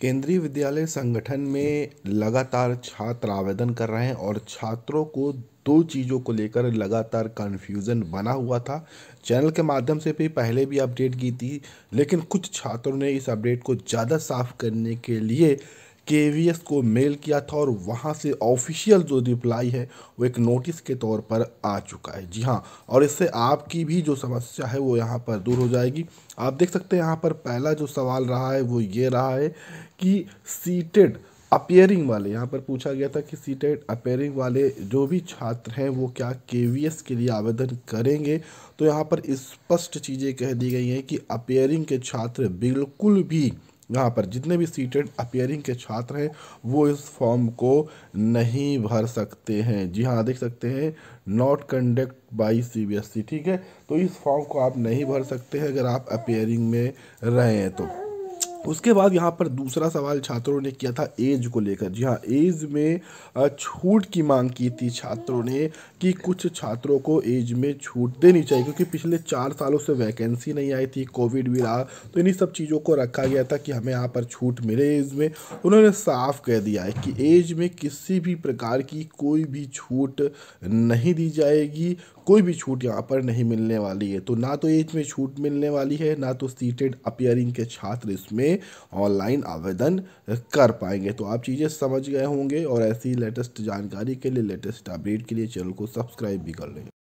केंद्रीय विद्यालय संगठन में लगातार छात्र आवेदन कर रहे हैं और छात्रों को दो चीज़ों को लेकर लगातार कन्फ्यूज़न बना हुआ था चैनल के माध्यम से भी पहले भी अपडेट की थी लेकिन कुछ छात्रों ने इस अपडेट को ज़्यादा साफ करने के लिए के को मेल किया था और वहाँ से ऑफिशियल जो रिप्लाई है वो एक नोटिस के तौर पर आ चुका है जी हाँ और इससे आपकी भी जो समस्या है वो यहाँ पर दूर हो जाएगी आप देख सकते हैं यहाँ पर पहला जो सवाल रहा है वो ये रहा है कि सीटेड अपेयरिंग वाले यहाँ पर पूछा गया था कि सीटेड अपेयरिंग वाले जो भी छात्र हैं वो क्या के के लिए आवेदन करेंगे तो यहाँ पर स्पष्ट चीज़ें कह दी गई हैं कि अपेयरिंग के छात्र बिल्कुल भी यहाँ पर जितने भी सीटेड अपेयरिंग के छात्र हैं वो इस फॉर्म को नहीं भर सकते हैं जी हाँ देख सकते हैं नॉट कंडक्ट बाई सी ठीक है तो इस फॉर्म को आप नहीं भर सकते हैं अगर आप अपेयरिंग में रहें तो उसके बाद यहाँ पर दूसरा सवाल छात्रों ने किया था एज को लेकर जी हाँ एज में छूट की मांग की थी छात्रों ने कि कुछ छात्रों को एज में छूट देनी चाहिए क्योंकि पिछले चार सालों से वैकेंसी नहीं आई थी कोविड भी रहा तो इन्हीं सब चीज़ों को रखा गया था कि हमें यहाँ पर छूट मिले एज में उन्होंने साफ कह दिया है कि एज में किसी भी प्रकार की कोई भी छूट नहीं दी जाएगी कोई भी छूट यहाँ पर नहीं मिलने वाली है तो ना तो एज में छूट मिलने वाली है ना तो सीटेड अपियरिंग के छात्र इसमें ऑनलाइन आवेदन कर पाएंगे तो आप चीज़ें समझ गए होंगे और ऐसी लेटेस्ट जानकारी के लिए लेटेस्ट अपडेट के लिए चैनल को सब्सक्राइब भी कर लेंगे